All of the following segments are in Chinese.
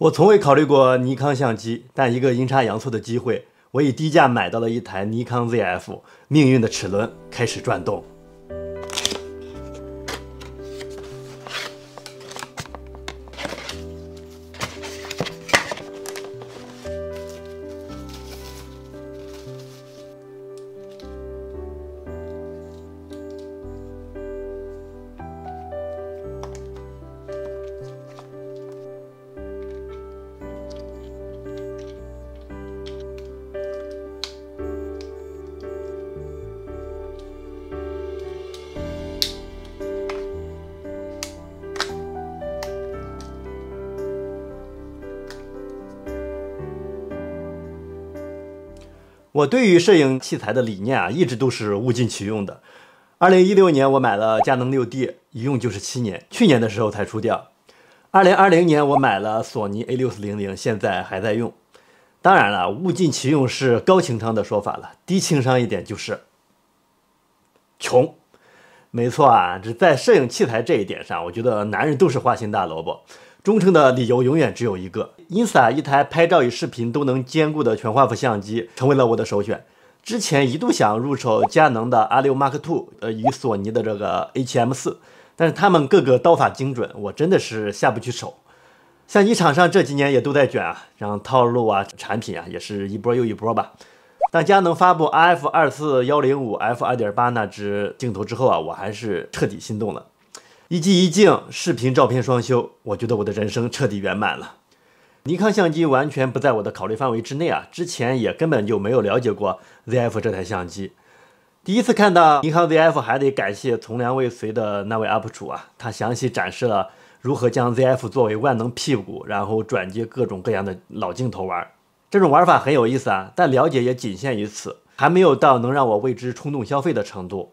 我从未考虑过尼康相机，但一个阴差阳错的机会，我以低价买到了一台尼康 Z F，命运的齿轮开始转动。我对于摄影器材的理念啊，一直都是物尽其用的。二零一六年我买了佳能六 D，一用就是七年，去年的时候才出掉。二零二零年我买了索尼 A 六四零零，现在还在用。当然了，物尽其用是高情商的说法了，低情商一点就是穷。没错啊，这在摄影器材这一点上，我觉得男人都是花心大萝卜。忠诚的理由永远只有一个，因此啊，一台拍照与视频都能兼顾的全画幅相机成为了我的首选。之前一度想入手佳能的阿六 Mark Two，呃，与索尼的这个 A7M4，但是他们各个刀法精准，我真的是下不去手。相机厂商这几年也都在卷啊，然后套路啊，产品啊，也是一波又一波吧。当佳能发布 RF 二四幺零五 f 二点八那只镜头之后啊，我还是彻底心动了。一机一镜，视频照片双修，我觉得我的人生彻底圆满了。尼康相机完全不在我的考虑范围之内啊，之前也根本就没有了解过 ZF 这台相机。第一次看到尼康 ZF，还得感谢从良未遂的那位 UP 主啊，他详细展示了如何将 ZF 作为万能屁股，然后转接各种各样的老镜头玩。这种玩法很有意思啊，但了解也仅限于此，还没有到能让我为之冲动消费的程度。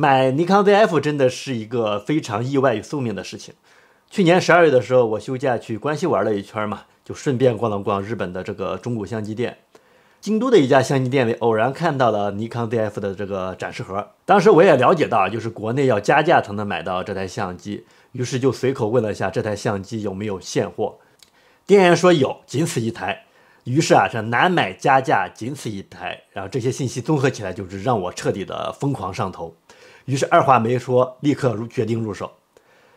买尼康 ZF 真的是一个非常意外与宿命的事情。去年十二月的时候，我休假去关西玩了一圈嘛，就顺便逛了逛日本的这个中古相机店，京都的一家相机店里偶然看到了尼康 ZF 的这个展示盒。当时我也了解到，就是国内要加价才能买到这台相机，于是就随口问了一下这台相机有没有现货。店员说有，仅此一台。于是啊，这难买、加价、仅此一台，然后这些信息综合起来，就是让我彻底的疯狂上头。于是二话没说，立刻决定入手，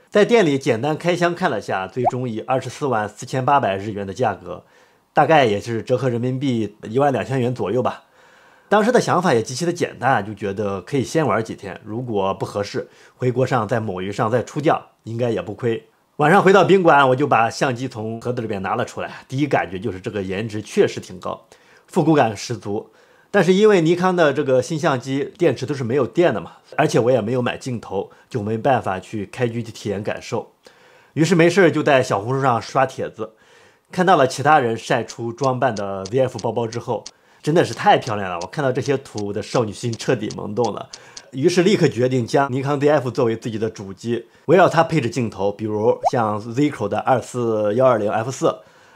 在店里简单开箱看了下，最终以二十四万四千八百日元的价格，大概也是折合人民币一万两千元左右吧。当时的想法也极其的简单，就觉得可以先玩几天，如果不合适，回国上在某鱼上再出价，应该也不亏。晚上回到宾馆，我就把相机从盒子里边拿了出来，第一感觉就是这个颜值确实挺高，复古感十足。但是因为尼康的这个新相机电池都是没有电的嘛，而且我也没有买镜头，就没办法去开机去体验感受。于是没事儿就在小红书上刷帖子，看到了其他人晒出装扮的 ZF 包包之后，真的是太漂亮了！我看到这些图的少女心彻底萌动了，于是立刻决定将尼康 ZF 作为自己的主机，围绕它配置镜头，比如像 Z 口的二四幺二零 F 四，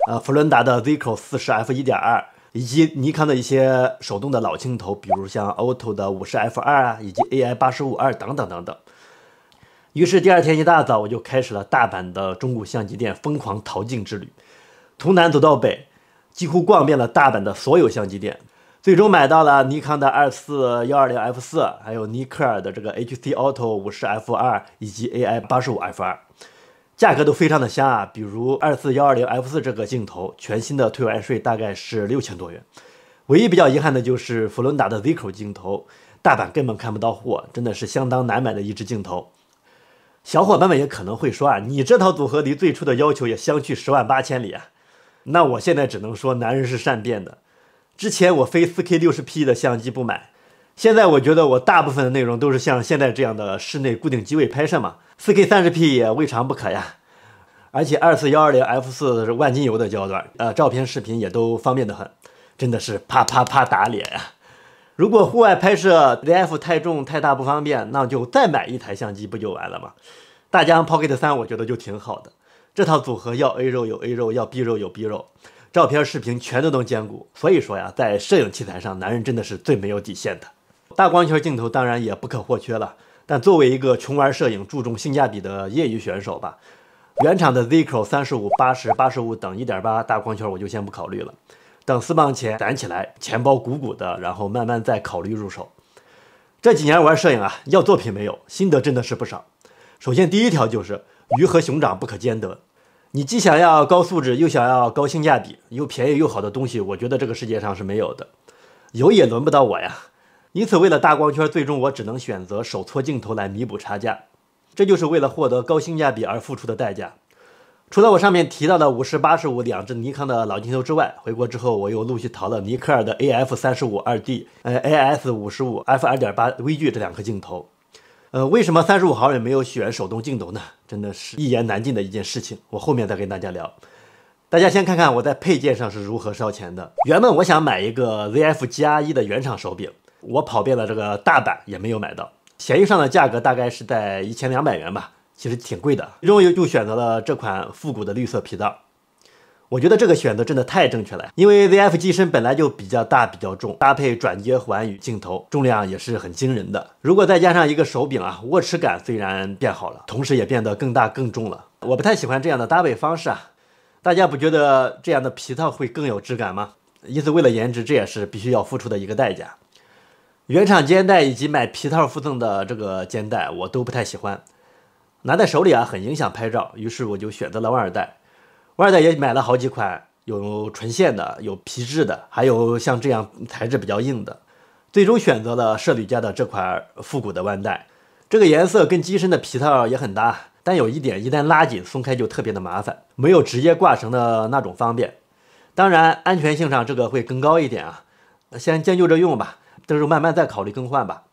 呃，弗伦达的 Z 口四十 F 一点二。以及尼康的一些手动的老镜头，比如像 Auto 的五十 F 二啊，以及 AI 八十五二等等等等。于是第二天一大早，我就开始了大阪的中古相机店疯狂淘镜之旅，从南走到北，几乎逛遍了大阪的所有相机店，最终买到了尼康的二四幺二零 F 四，还有尼克尔的这个 H C Auto 五十 F 二以及 AI 八十五 F 二。价格都非常的香啊，比如二四幺二零 F 四这个镜头，全新的退完税大概是六千多元。唯一比较遗憾的就是富伦达的 Z 口镜头，大阪根本看不到货，真的是相当难买的一支镜头。小伙伴们也可能会说啊，你这套组合离最初的要求也相去十万八千里啊。那我现在只能说，男人是善变的。之前我非四 K 六十 P 的相机不买，现在我觉得我大部分的内容都是像现在这样的室内固定机位拍摄嘛。4K 30P 也未尝不可呀，而且 24120F4 是万金油的焦段，呃，照片、视频也都方便的很，真的是啪啪啪打脸呀！如果户外拍摄，ZF 太重太大不方便，那就再买一台相机不就完了吗？大疆 Pocket 三我觉得就挺好的，这套组合要 A 肉有 A 肉，要 B 肉有 B 肉，照片、视频全都能兼顾。所以说呀，在摄影器材上，男人真的是最没有底线的。大光圈镜头当然也不可或缺了。但作为一个穷玩摄影、注重性价比的业余选手吧，原厂的 Z 六三十五、八十八十五等一点八大光圈，我就先不考虑了。等私房钱攒起来，钱包鼓鼓的，然后慢慢再考虑入手。这几年玩摄影啊，要作品没有，心得真的是不少。首先第一条就是鱼和熊掌不可兼得，你既想要高素质，又想要高性价比，又便宜又好的东西，我觉得这个世界上是没有的，有也轮不到我呀。因此，为了大光圈，最终我只能选择手搓镜头来弥补差价，这就是为了获得高性价比而付出的代价。除了我上面提到的五十、八十五两只尼康的老镜头之外，回国之后我又陆续淘了尼克尔的 AF 三十五二 D、呃 AS 五十五 f 二点八微距这两颗镜头。呃，为什么三十五毫米没有选手动镜头呢？真的是一言难尽的一件事情，我后面再跟大家聊。大家先看看我在配件上是如何烧钱的。原本我想买一个 ZF 加一的原厂手柄。我跑遍了这个大阪也没有买到，闲鱼上的价格大概是在一千两百元吧，其实挺贵的。终于就选择了这款复古的绿色皮套，我觉得这个选择真的太正确了。因为 ZF 机身本来就比较大、比较重，搭配转接环与镜头，重量也是很惊人的。如果再加上一个手柄啊，握持感虽然变好了，同时也变得更大更重了。我不太喜欢这样的搭配方式啊，大家不觉得这样的皮套会更有质感吗？因此，为了颜值，这也是必须要付出的一个代价。原厂肩带以及买皮套附赠的这个肩带，我都不太喜欢，拿在手里啊，很影响拍照。于是我就选择了腕带，腕带也买了好几款，有纯线的，有皮质的，还有像这样材质比较硬的。最终选择了舍旅家的这款复古的腕带，这个颜色跟机身的皮套也很搭。但有一点，一旦拉紧松开就特别的麻烦，没有直接挂绳的那种方便。当然安全性上这个会更高一点啊，先将就着用吧。到时候慢慢再考虑更换吧，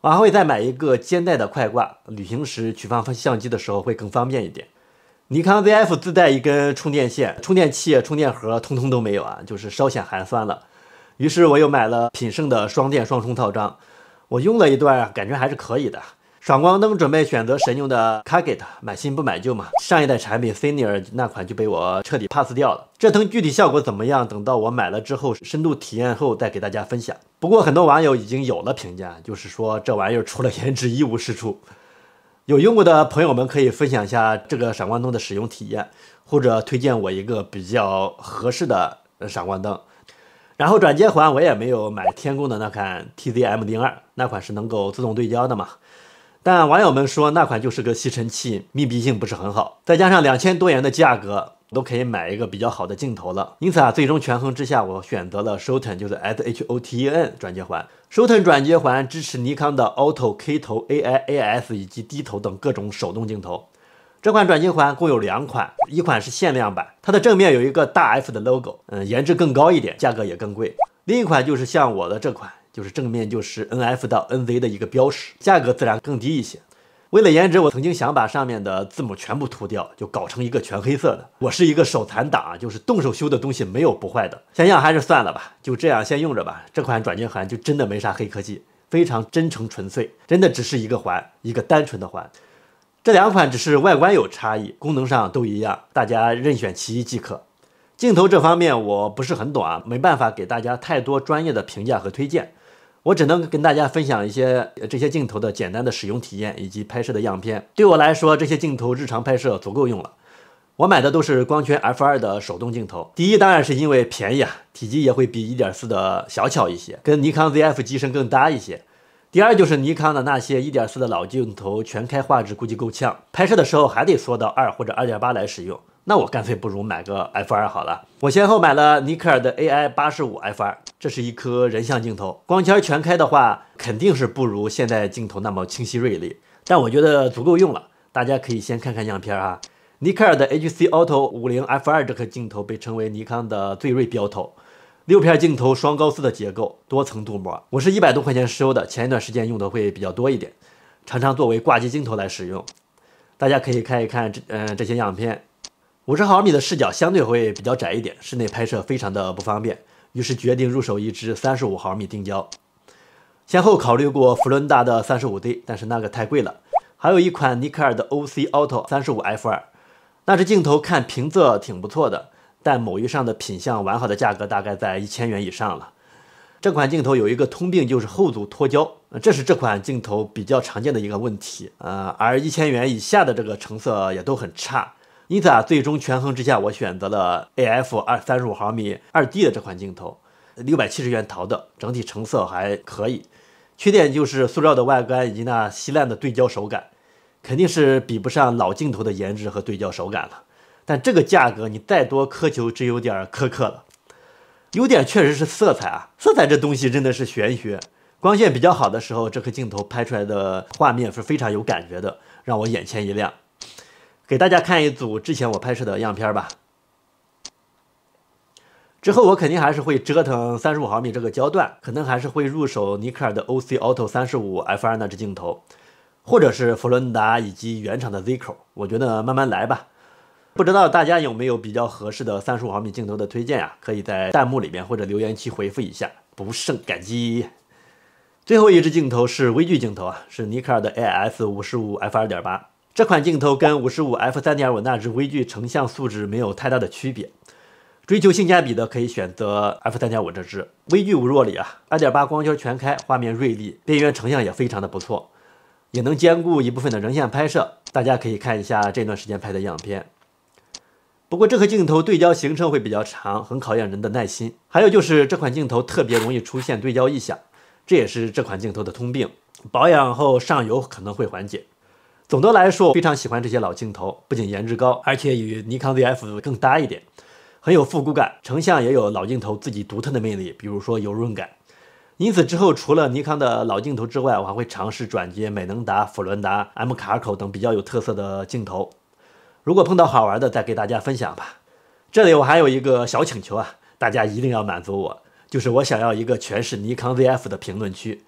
我还会再买一个肩带的快挂，旅行时取放相机的时候会更方便一点。尼康 ZF 自带一根充电线，充电器、充电盒通通都没有啊，就是稍显寒酸了。于是我又买了品胜的双电双充套装，我用了一段，感觉还是可以的。闪光灯准备选择神牛的 c a g i t 买新不买旧嘛？上一代产品 Senior 那款就被我彻底 pass 掉了。这灯具体效果怎么样？等到我买了之后深度体验后再给大家分享。不过很多网友已经有了评价，就是说这玩意儿除了颜值一无是处。有用过的朋友们可以分享一下这个闪光灯的使用体验，或者推荐我一个比较合适的闪光灯。然后转接环我也没有买天工的那款 t z m 零2那款是能够自动对焦的嘛？但网友们说那款就是个吸尘器，密闭性不是很好，再加上两千多元的价格，都可以买一个比较好的镜头了。因此啊，最终权衡之下，我选择了 s h o t e n 就是 S H O T E N 转接环。s h o t e n 转接环支持尼康的 Auto K 头、AIAS 以及低头等各种手动镜头。这款转接环共有两款，一款是限量版，它的正面有一个大 F 的 logo，嗯，颜值更高一点，价格也更贵。另一款就是像我的这款。就是正面就是 N F 到 N Z 的一个标识，价格自然更低一些。为了颜值，我曾经想把上面的字母全部涂掉，就搞成一个全黑色的。我是一个手残党，啊，就是动手修的东西没有不坏的，想想还是算了吧，就这样先用着吧。这款转接环就真的没啥黑科技，非常真诚纯粹，真的只是一个环，一个单纯的环。这两款只是外观有差异，功能上都一样，大家任选其一即可。镜头这方面我不是很懂啊，没办法给大家太多专业的评价和推荐。我只能跟大家分享一些这些镜头的简单的使用体验以及拍摄的样片。对我来说，这些镜头日常拍摄足够用了。我买的都是光圈 f 二的手动镜头。第一，当然是因为便宜啊，体积也会比一点四的小巧一些，跟尼康 ZF 机身更搭一些。第二，就是尼康的那些一点四的老镜头，全开画质估计够呛，拍摄的时候还得缩到二或者二点八来使用。那我干脆不如买个 f 二好了。我先后买了尼尔的 a i 八十五 f 二，这是一颗人像镜头，光圈全开的话，肯定是不如现在镜头那么清晰锐利，但我觉得足够用了。大家可以先看看样片啊。尼尔的 h c auto 五零 f 二这颗镜头被称为尼康的最锐标头，六片镜头双高斯的结构，多层镀膜。我是一百多块钱收的，前一段时间用的会比较多一点，常常作为挂机镜头来使用。大家可以看一看这嗯这些样片。五十毫米的视角相对会比较窄一点，室内拍摄非常的不方便，于是决定入手一支三十五毫米定焦。先后考虑过弗伦达的三十五 D，但是那个太贵了；还有一款尼尔的 OC Auto 三十五 F 二，那只镜头看评测挺不错的，但某鱼上的品相完好的价格大概在一千元以上了。这款镜头有一个通病就是后组脱胶，这是这款镜头比较常见的一个问题。呃，而一千元以下的这个成色也都很差。因此啊，最终权衡之下，我选择了 AF 二三十五毫米二 D 的这款镜头，六百七十元淘的，整体成色还可以。缺点就是塑料的外观以及那稀烂的对焦手感，肯定是比不上老镜头的颜值和对焦手感了。但这个价格你再多苛求，只有点苛刻了。优点确实是色彩啊，色彩这东西真的是玄学。光线比较好的时候，这颗镜头拍出来的画面是非常有感觉的，让我眼前一亮。给大家看一组之前我拍摄的样片吧。之后我肯定还是会折腾三十五毫米这个焦段，可能还是会入手尼尔的 O C Auto 三十五 F 二那只镜头，或者是佛伦达以及原厂的 Z 口。我觉得慢慢来吧。不知道大家有没有比较合适的三十五毫米镜头的推荐啊？可以在弹幕里面或者留言区回复一下，不胜感激。最后一支镜头是微距镜头啊，是尼尔的 A S 五十五 F 二点八。这款镜头跟五十五 f 三点五那只微距成像素质没有太大的区别，追求性价比的可以选择 f 三点五这只微距无弱里啊，二点八光圈全开，画面锐利，边缘成像也非常的不错，也能兼顾一部分的人像拍摄。大家可以看一下这段时间拍的样片。不过这颗镜头对焦行程会比较长，很考验人的耐心。还有就是这款镜头特别容易出现对焦异响，这也是这款镜头的通病，保养后上油可能会缓解。总的来说，非常喜欢这些老镜头，不仅颜值高，而且与尼康 VF 更搭一点，很有复古感。成像也有老镜头自己独特的魅力，比如说油润感。因此之后，除了尼康的老镜头之外，我还会尝试转接美能达、弗伦达、M 卡口等比较有特色的镜头。如果碰到好玩的，再给大家分享吧。这里我还有一个小请求啊，大家一定要满足我，就是我想要一个全是尼康 VF 的评论区。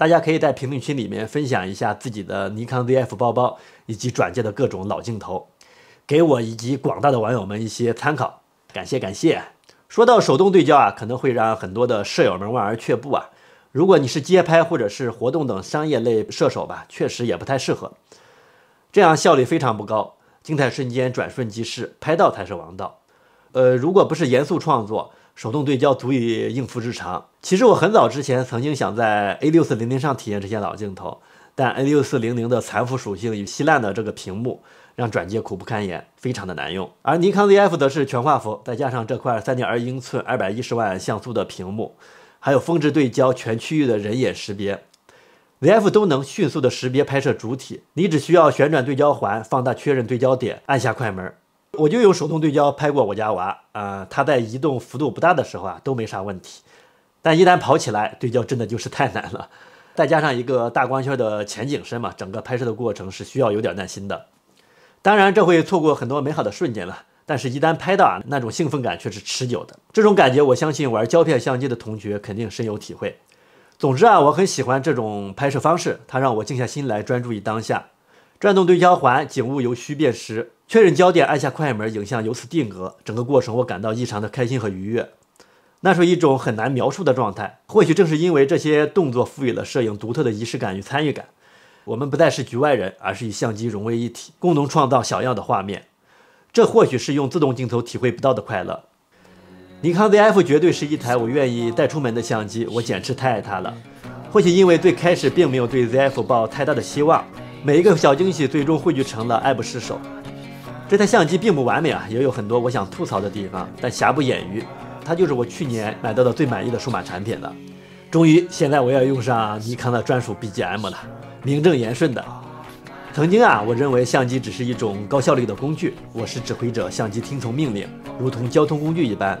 大家可以在评论区里面分享一下自己的尼康 ZF 包包以及转介的各种老镜头，给我以及广大的网友们一些参考。感谢感谢。说到手动对焦啊，可能会让很多的摄友们望而却步啊。如果你是街拍或者是活动等商业类射手吧，确实也不太适合，这样效率非常不高。静态瞬间转瞬即逝，拍到才是王道。呃，如果不是严肃创作。手动对焦足以应付日常。其实我很早之前曾经想在 A6400 上体验这些老镜头，但 A6400 的残幅属性与稀烂的这个屏幕让转接苦不堪言，非常的难用。而尼康 ZF 则是全画幅，再加上这块3.2英寸210万像素的屏幕，还有峰值对焦、全区域的人眼识别，ZF 都能迅速的识别拍摄主体。你只需要旋转对焦环放大确认对焦点，按下快门。我就用手动对焦拍过我家娃，啊，他在移动幅度不大的时候啊都没啥问题，但一旦跑起来，对焦真的就是太难了。再加上一个大光圈的前景深嘛，整个拍摄的过程是需要有点耐心的。当然，这会错过很多美好的瞬间了，但是一旦拍到，啊，那种兴奋感却是持久的。这种感觉，我相信玩胶片相机的同学肯定深有体会。总之啊，我很喜欢这种拍摄方式，它让我静下心来，专注于当下。转动对焦环，景物由虚变实，确认焦点，按下快门，影像由此定格。整个过程我感到异常的开心和愉悦，那是一种很难描述的状态。或许正是因为这些动作赋予了摄影独特的仪式感与参与感，我们不再是局外人，而是与相机融为一体，共同创造想要的画面。这或许是用自动镜头体会不到的快乐。尼康 Zf 绝对是一台我愿意带出门的相机，我简直太爱它了。或许因为最开始并没有对 Zf 抱太大的希望。每一个小惊喜最终汇聚成了爱不释手。这台相机并不完美啊，也有很多我想吐槽的地方，但瑕不掩瑜，它就是我去年买到的最满意的数码产品了。终于，现在我要用上尼康的专属 BGM 了，名正言顺的。曾经啊，我认为相机只是一种高效率的工具，我是指挥者，相机听从命令，如同交通工具一般，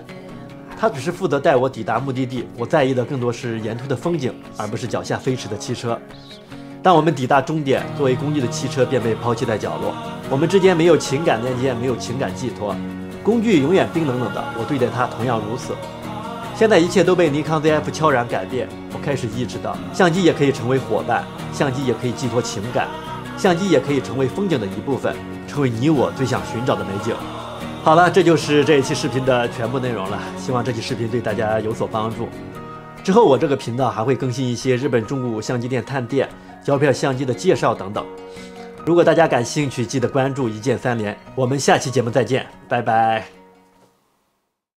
它只是负责带我抵达目的地。我在意的更多是沿途的风景，而不是脚下飞驰的汽车。当我们抵达终点，作为工具的汽车便被抛弃在角落。我们之间没有情感链接，没有情感寄托。工具永远冰冷冷的，我对待它同样如此。现在一切都被尼康 ZF 悄然改变。我开始意识到，相机也可以成为伙伴，相机也可以寄托情感，相机也可以成为风景的一部分，成为你我最想寻找的美景。好了，这就是这一期视频的全部内容了。希望这期视频对大家有所帮助。之后我这个频道还会更新一些日本中古相机店探店。胶片相机的介绍等等，如果大家感兴趣，记得关注，一键三连。我们下期节目再见，拜拜。